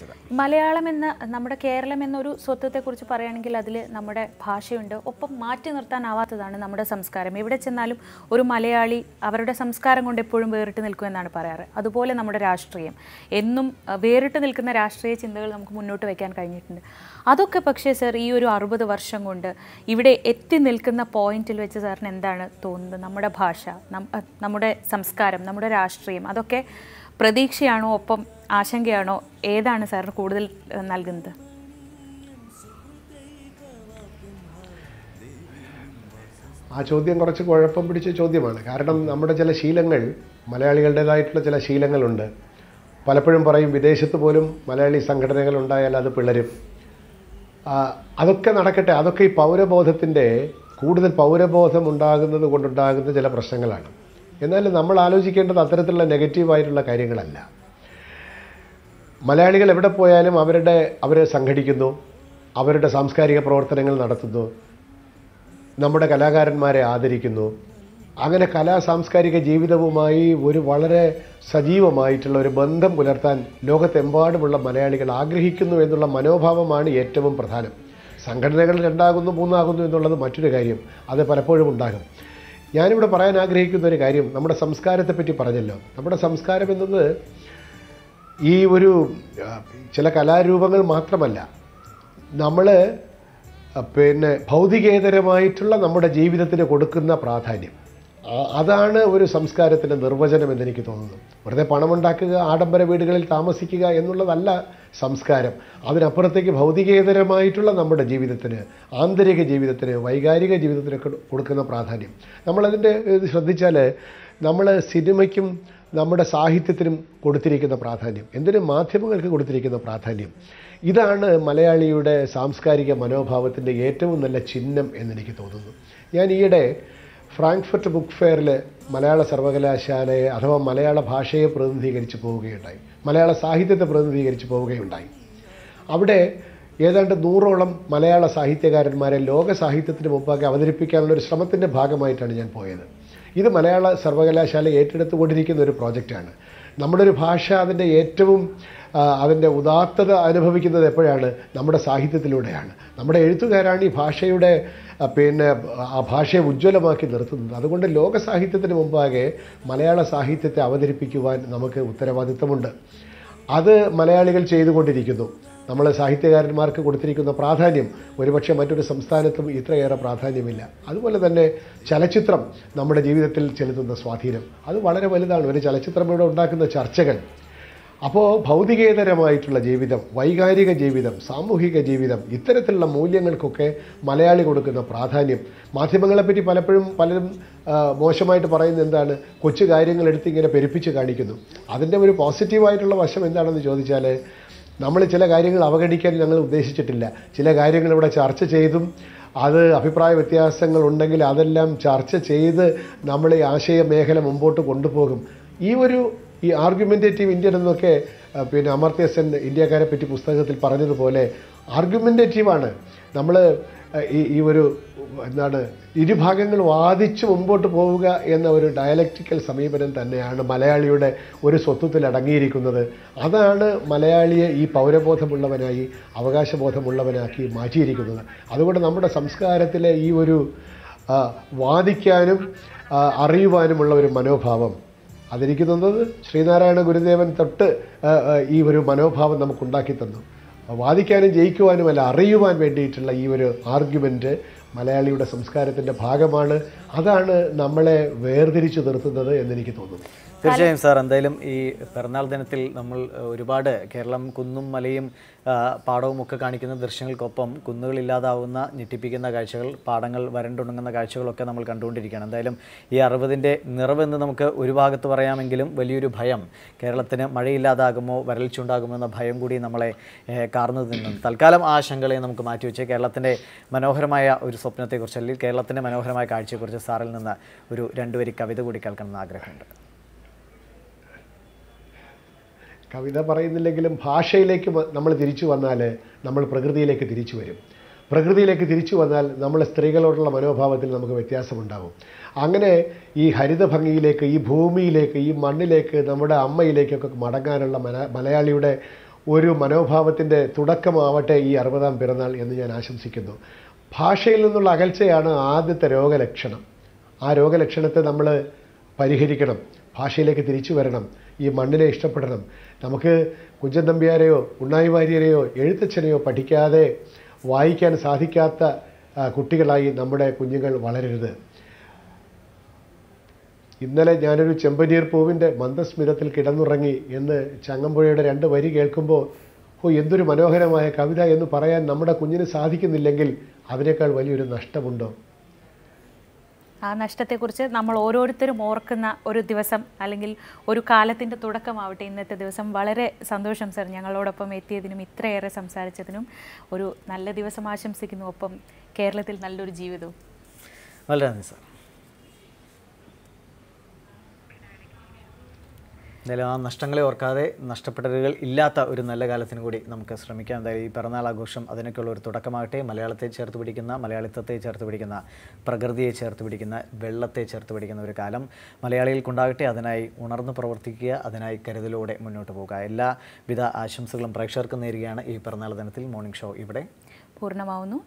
ചോദിച്ചത് മലയാളം എന്ന നമ്മുടെ കേരളം എന്നൊരു കുറിച്ച് പറയുകയാണെങ്കിൽ അതിൽ നമ്മുടെ ഭാഷയുണ്ട് ഒപ്പം മാറ്റി നിർത്താനാവാത്തതാണ് നമ്മുടെ സംസ്കാരം എവിടെ ചെന്നാലും ഒരു മലയാളി അവരുടെ സംസ്കാരം കൊണ്ട് എപ്പോഴും വേറിട്ട് എന്നാണ് പറയാറ് അതുപോലെ നമ്മുടെ രാഷ്ട്രീയം എന്നും വേറിട്ട് നിൽക്കുന്ന രാഷ്ട്രീയ ചിന്തകൾ നമുക്ക് മുന്നോട്ട് വയ്ക്കാൻ കഴിഞ്ഞിട്ടുണ്ട് അതൊക്കെ പക്ഷേ സർ ഈ ഒരു അറുപത് വർഷം കൊണ്ട് ഇവിടെ എത്തി നിൽക്കുന്ന പോയിന്റിൽ വെച്ച് സാറിന് എന്താണ് തോന്നുന്നത് നമ്മുടെ ഭാഷ നമ്മുടെ സംസ്കാരം നമ്മുടെ രാഷ്ട്രീയം അതൊക്കെ പ്രതീക്ഷയാണോ ഒപ്പം ആശങ്കയാണോ ഏതാണ് സാറിന് കൂടുതൽ നൽകുന്നത് ആ ചോദ്യം കുറച്ച് കുഴപ്പം പിടിച്ച ചോദ്യമാണ് കാരണം നമ്മുടെ ചില ശീലങ്ങൾ മലയാളികളുടേതായിട്ടുള്ള ചില ശീലങ്ങളുണ്ട് പലപ്പോഴും പറയും വിദേശത്ത് പോലും മലയാളി സംഘടനകൾ ഉണ്ടായാൽ അത് പിളരും അതൊക്കെ നടക്കട്ടെ അതൊക്കെ ഈ പൗരബോധത്തിൻ്റെ കൂടുതൽ പൗരബോധം ഉണ്ടാകുന്നത് കൊണ്ടുണ്ടാകുന്ന ചില പ്രശ്നങ്ങളാണ് എന്നാൽ നമ്മൾ ആലോചിക്കേണ്ടത് അത്തരത്തിലുള്ള നെഗറ്റീവായിട്ടുള്ള കാര്യങ്ങളല്ല മലയാളികൾ എവിടെ പോയാലും അവരുടെ അവരെ സംഘടിക്കുന്നു അവരുടെ സാംസ്കാരിക പ്രവർത്തനങ്ങൾ നടത്തുന്നു നമ്മുടെ കലാകാരന്മാരെ ആദരിക്കുന്നു അങ്ങനെ കലാ സാംസ്കാരിക ജീവിതവുമായി ഒരു വളരെ സജീവമായിട്ടുള്ള ഒരു ബന്ധം പുലർത്താൻ ലോകത്തെമ്പാടുമുള്ള മലയാളികൾ ആഗ്രഹിക്കുന്നു എന്നുള്ള മനോഭാവമാണ് ഏറ്റവും പ്രധാനം സംഘടനകൾ രണ്ടാകുന്നു മൂന്നാകുന്നു എന്നുള്ളത് മറ്റൊരു കാര്യം അത് പലപ്പോഴും ഉണ്ടാകും ഞാനിവിടെ പറയാൻ ആഗ്രഹിക്കുന്ന ഒരു കാര്യം നമ്മുടെ സംസ്കാരത്തെ പറ്റി പറഞ്ഞല്ലോ നമ്മുടെ സംസ്കാരം എന്നത് ഈ ഒരു ചില കലാരൂപങ്ങൾ മാത്രമല്ല നമ്മൾ പിന്നെ ഭൗതികേതരമായിട്ടുള്ള നമ്മുടെ ജീവിതത്തിന് കൊടുക്കുന്ന പ്രാധാന്യം അതാണ് ഒരു സംസ്കാരത്തിൻ്റെ നിർവചനം എന്നെനിക്ക് തോന്നുന്നു വെറുതെ പണമുണ്ടാക്കുക ആഡംബര വീടുകളിൽ താമസിക്കുക എന്നുള്ളതല്ല സംസ്കാരം അതിനപ്പുറത്തേക്ക് ഭൗതികേതരമായിട്ടുള്ള നമ്മുടെ ജീവിതത്തിന് ആന്തരിക ജീവിതത്തിന് വൈകാരിക ജീവിതത്തിനൊക്കെ കൊടുക്കുന്ന പ്രാധാന്യം നമ്മളതിൻ്റെ ഇത് ശ്രദ്ധിച്ചാൽ നമ്മൾ സിനിമയ്ക്കും നമ്മുടെ സാഹിത്യത്തിനും കൊടുത്തിരിക്കുന്ന പ്രാധാന്യം എന്തിനും മാധ്യമങ്ങൾക്ക് കൊടുത്തിരിക്കുന്ന പ്രാധാന്യം ഇതാണ് മലയാളിയുടെ സാംസ്കാരിക മനോഭാവത്തിൻ്റെ ഏറ്റവും നല്ല ചിഹ്നം എന്നെനിക്ക് തോന്നുന്നു ഞാൻ ഈയിടെ ഫ്രാങ്ക്ഫർട്ട് ബുക്ക് ഫെയറിൽ മലയാള സർവകലാശാലയെ അഥവാ മലയാള ഭാഷയെ പ്രതിനിധീകരിച്ച് പോവുകയുണ്ടായി മലയാള സാഹിത്യത്തെ പ്രതിനിധീകരിച്ച് പോവുകയുണ്ടായി അവിടെ ഏതാണ്ട് നൂറോളം മലയാള സാഹിത്യകാരന്മാരെ ലോക സാഹിത്യത്തിന് മുമ്പാകെ അവതരിപ്പിക്കാനുള്ള ഒരു ശ്രമത്തിൻ്റെ ഭാഗമായിട്ടാണ് ഞാൻ പോയത് ഇത് മലയാള സർവകലാശാല ഏറ്റെടുത്തുകൊണ്ടിരിക്കുന്ന ഒരു പ്രോജക്റ്റാണ് നമ്മുടെ ഒരു ഭാഷ അതിൻ്റെ ഏറ്റവും അതിൻ്റെ ഉദാത്തത അനുഭവിക്കുന്നത് എപ്പോഴാണ് നമ്മുടെ സാഹിത്യത്തിലൂടെയാണ് നമ്മുടെ എഴുത്തുകാരാണ് ഈ ഭാഷയുടെ പിന്നെ ആ ഭാഷയെ ഉജ്ജ്വലമാക്കി നിർത്തുന്നത് അതുകൊണ്ട് ലോക സാഹിത്യത്തിന് മുമ്പാകെ മലയാള സാഹിത്യത്തെ അവതരിപ്പിക്കുവാൻ നമുക്ക് ഉത്തരവാദിത്തമുണ്ട് അത് മലയാളികൾ ചെയ്തുകൊണ്ടിരിക്കുന്നു നമ്മൾ സാഹിത്യകാരന്മാർക്ക് കൊടുത്തിരിക്കുന്ന പ്രാധാന്യം ഒരുപക്ഷെ മറ്റൊരു സംസ്ഥാനത്തും ഇത്രയേറെ പ്രാധാന്യമില്ല അതുപോലെ തന്നെ ചലച്ചിത്രം നമ്മുടെ ജീവിതത്തിൽ ചെലുത്തുന്ന സ്വാധീനം അത് വളരെ വലുതാണ് ഒരു ചലച്ചിത്രം ഇവിടെ ഉണ്ടാക്കുന്ന ചർച്ചകൾ അപ്പോൾ ഭൗതികേതരമായിട്ടുള്ള ജീവിതം വൈകാരിക ജീവിതം സാമൂഹിക ജീവിതം ഇത്തരത്തിലുള്ള മൂല്യങ്ങൾക്കൊക്കെ മലയാളി കൊടുക്കുന്ന പ്രാധാന്യം മാധ്യമങ്ങളെപ്പറ്റി പലപ്പോഴും പലരും മോശമായിട്ട് പറയുന്നത് എന്താണ് കൊച്ചു കാര്യങ്ങൾ എടുത്ത് ഇങ്ങനെ പെരുപ്പിച്ച് കാണിക്കുന്നു അതിൻ്റെ ഒരു പോസിറ്റീവായിട്ടുള്ള വശം എന്താണെന്ന് ചോദിച്ചാൽ നമ്മൾ ചില കാര്യങ്ങൾ അവഗണിക്കാൻ ഞങ്ങൾ ഉദ്ദേശിച്ചിട്ടില്ല ചില കാര്യങ്ങൾ ഇവിടെ ചർച്ച ചെയ്തും അത് അഭിപ്രായ വ്യത്യാസങ്ങൾ ഉണ്ടെങ്കിൽ അതെല്ലാം ചർച്ച ചെയ്ത് നമ്മൾ ഈ ആശയ മേഖല മുമ്പോട്ട് കൊണ്ടുപോകും ഈ ഒരു ഈ ആർഗ്യുമെൻറ്റേറ്റീവ് ഇന്ത്യൻ എന്നൊക്കെ പിന്നെ അമർത്യ സെൻ ഇന്ത്യക്കാരെ പറ്റി പുസ്തകത്തിൽ പറഞ്ഞതുപോലെ ആർഗ്യുമെൻറ്റേറ്റീവാണ് നമ്മൾ ഈ ഈ ഒരു എന്താണ് ഇരുഭാഗങ്ങൾ വാദിച്ച് മുമ്പോട്ട് പോവുക എന്ന ഒരു ഡയലക്റ്റിക്കൽ സമീപനം തന്നെയാണ് മലയാളിയുടെ ഒരു സ്വത്വത്തിൽ അടങ്ങിയിരിക്കുന്നത് അതാണ് മലയാളിയെ ഈ പൗരബോധമുള്ളവനായി അവകാശബോധമുള്ളവനാക്കി മാറ്റിയിരിക്കുന്നത് അതുകൊണ്ട് നമ്മുടെ സംസ്കാരത്തിലെ ഈ ഒരു വാദിക്കാനും അറിയുവാനുമുള്ള ഒരു മനോഭാവം അതെനിക്ക് തോന്നുന്നത് ശ്രീനാരായണ ഗുരുദേവൻ തൊട്ട് ഈ ഒരു മനോഭാവം നമുക്കുണ്ടാക്കി തന്നു വാദിക്കാനും അല്ല അറിയുവാൻ വേണ്ടിയിട്ടുള്ള ഈ ഒരു ആർഗ്യുമെൻറ്റ് മലയാളിയുടെ സംസ്കാരത്തിൻ്റെ ഭാഗമാണ് അതാണ് നമ്മളെ വേർതിരിച്ചു നിർത്തുന്നത് എന്നെനിക്ക് തോന്നുന്നു തീർച്ചയായും സാർ എന്തായാലും ഈ പിറന്നാൾ ദിനത്തിൽ നമ്മൾ ഒരുപാട് കേരളം കുന്നും മലയും പാടവും ഒക്കെ കാണിക്കുന്ന ദൃശ്യങ്ങൾക്കൊപ്പം കുന്നുകൾ ഇല്ലാതാവുന്ന ഞെട്ടിപ്പിക്കുന്ന കാഴ്ചകൾ പാടങ്ങൾ വരണ്ടുണങ്ങുന്ന കാഴ്ചകളൊക്കെ നമ്മൾ കണ്ടുകൊണ്ടിരിക്കുകയാണ് എന്തായാലും ഈ അറുപതിൻ്റെ നിറവെന്ന് നമുക്ക് ഒരു ഭാഗത്ത് പറയാമെങ്കിലും വലിയൊരു ഭയം കേരളത്തിന് മഴയില്ലാതാകുമോ വരൾച്ച ഉണ്ടാകുമോ എന്ന ഭയം കൂടി നമ്മളെ കാർന്നത് നിന്നും തൽക്കാലം ആ ശങ്കളെ നമുക്ക് മാറ്റിവെച്ച് കേരളത്തിൻ്റെ മനോഹരമായ ഒരു സ്വപ്നത്തെക്കുറിച്ച് അല്ലെങ്കിൽ കേരളത്തിൻ്റെ മനോഹരമായ കാഴ്ചയെക്കുറിച്ച് രാജു സാറിൽ നിന്ന് ഒരു രണ്ടുപേരി കവിത കൂടി കേൾക്കണം എന്ന് ആഗ്രഹമുണ്ട് കവിത പറയുന്നില്ലെങ്കിലും ഭാഷയിലേക്ക് നമ്മൾ തിരിച്ചു വന്നാൽ നമ്മൾ പ്രകൃതിയിലേക്ക് തിരിച്ചു വരും പ്രകൃതിയിലേക്ക് തിരിച്ചു വന്നാൽ നമ്മൾ സ്ത്രീകളോടുള്ള മനോഭാവത്തിൽ നമുക്ക് വ്യത്യാസമുണ്ടാകും അങ്ങനെ ഈ ഹരിത ഭംഗിയിലേക്ക് ഈ ഭൂമിയിലേക്ക് ഈ മണ്ണിലേക്ക് നമ്മുടെ അമ്മയിലേക്കൊക്കെ മടങ്ങാനുള്ള മലയാളിയുടെ ഒരു മനോഭാവത്തിൻ്റെ തുടക്കമാവട്ടെ ഈ അറുപതാം പിറന്നാൾ എന്ന് ഞാൻ ആശംസിക്കുന്നു ഭാഷയിൽ നിന്നുള്ള അകൽച്ചയാണ് ആദ്യത്തെ രോഗലക്ഷണം ആ രോഗലക്ഷണത്തെ നമ്മൾ പരിഹരിക്കണം ഭാഷയിലേക്ക് തിരിച്ചു വരണം ഈ മണ്ണിനെ ഇഷ്ടപ്പെടണം നമുക്ക് കുഞ്ചൻ തമ്പിയാരെയോ ഉണ്ണായി വാര്യരെയോ എഴുത്തച്ഛനെയോ പഠിക്കാതെ വായിക്കാൻ സാധിക്കാത്ത കുട്ടികളായി നമ്മുടെ കുഞ്ഞുങ്ങൾ വളരരുത് ഇന്നലെ ഞാനൊരു ചെമ്പനീർ പൂവിൻ്റെ മന്ദസ്മിതത്തിൽ കിടന്നുറങ്ങി എന്ന് ചങ്ങമ്പുഴയുടെ രണ്ട് വരി കേൾക്കുമ്പോൾ ഓ എന്തൊരു മനോഹരമായ കവിത എന്ന് പറയാൻ നമ്മുടെ കുഞ്ഞിന് സാധിക്കുന്നില്ലെങ്കിൽ അതിനേക്കാൾ വലിയൊരു നഷ്ടമുണ്ടോ ആ നഷ്ടത്തെക്കുറിച്ച് നമ്മൾ ഓരോരുത്തരും ഓർക്കുന്ന ഒരു ദിവസം അല്ലെങ്കിൽ ഒരു കാലത്തിൻ്റെ തുടക്കമാവട്ടെ ഇന്നത്തെ ദിവസം വളരെ സന്തോഷം സർ ഞങ്ങളോടൊപ്പം എത്തിയതിനും ഇത്രയേറെ സംസാരിച്ചതിനും ഒരു നല്ല ദിവസം ആശംസിക്കുന്നു ഒപ്പം കേരളത്തിൽ നല്ലൊരു ജീവിതവും വളരെ നന്ദി സാർ എന്തായാലും ആ നഷ്ടങ്ങളെ ഓർക്കാതെ നഷ്ടപ്പെട്ടതുകൾ ഇല്ലാത്ത ഒരു നല്ല കാലത്തിന് കൂടി നമുക്ക് ശ്രമിക്കാം എന്തായാലും ഈ പിറന്നാൾ ആഘോഷം അതിനൊക്കെയുള്ള ഒരു തുടക്കമാകട്ടെ മലയാളത്തെ ചേർത്ത് പിടിക്കുന്ന മലയാളിത്വത്തെ ചേർത്ത് പിടിക്കുന്ന പ്രകൃതിയെ ചേർത്ത് പിടിക്കുന്ന വെള്ളത്തെ ചേർത്ത് പിടിക്കുന്ന ഒരു കാലം മലയാളികൾക്കുണ്ടാകട്ടെ അതിനായി ഉണർന്നു പ്രവർത്തിക്കുക അതിനായി കരുതലോടെ മുന്നോട്ട് പോകുക എല്ലാവിധ ആശംസകളും പ്രേക്ഷകർക്കും നേരുകയാണ് ഈ പിറന്നാൾ ദിനത്തിൽ മോർണിംഗ് ഷോ ഇവിടെ പൂർണ്ണമാവുന്നു